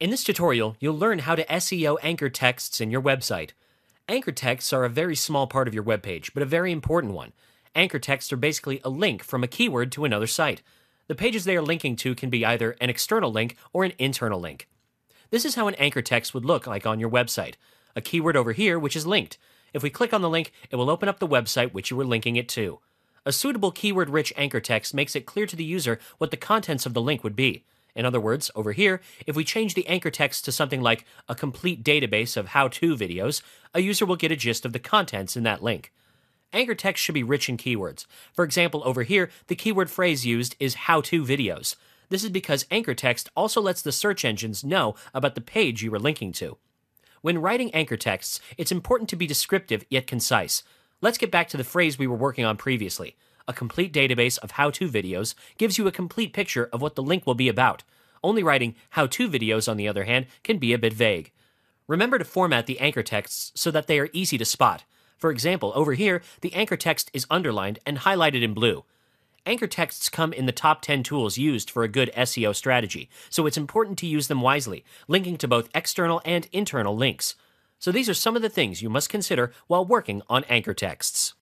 In this tutorial, you'll learn how to SEO anchor texts in your website. Anchor texts are a very small part of your webpage, but a very important one. Anchor texts are basically a link from a keyword to another site. The pages they are linking to can be either an external link or an internal link. This is how an anchor text would look like on your website. A keyword over here, which is linked. If we click on the link, it will open up the website which you were linking it to. A suitable keyword-rich anchor text makes it clear to the user what the contents of the link would be. In other words, over here, if we change the anchor text to something like a complete database of how-to videos, a user will get a gist of the contents in that link. Anchor text should be rich in keywords. For example, over here, the keyword phrase used is how-to videos. This is because anchor text also lets the search engines know about the page you are linking to. When writing anchor texts, it's important to be descriptive yet concise. Let's get back to the phrase we were working on previously a complete database of how to videos gives you a complete picture of what the link will be about. Only writing how to videos, on the other hand, can be a bit vague. Remember to format the anchor texts so that they are easy to spot. For example, over here, the anchor text is underlined and highlighted in blue. Anchor texts come in the top 10 tools used for a good SEO strategy, so it's important to use them wisely, linking to both external and internal links. So these are some of the things you must consider while working on anchor texts.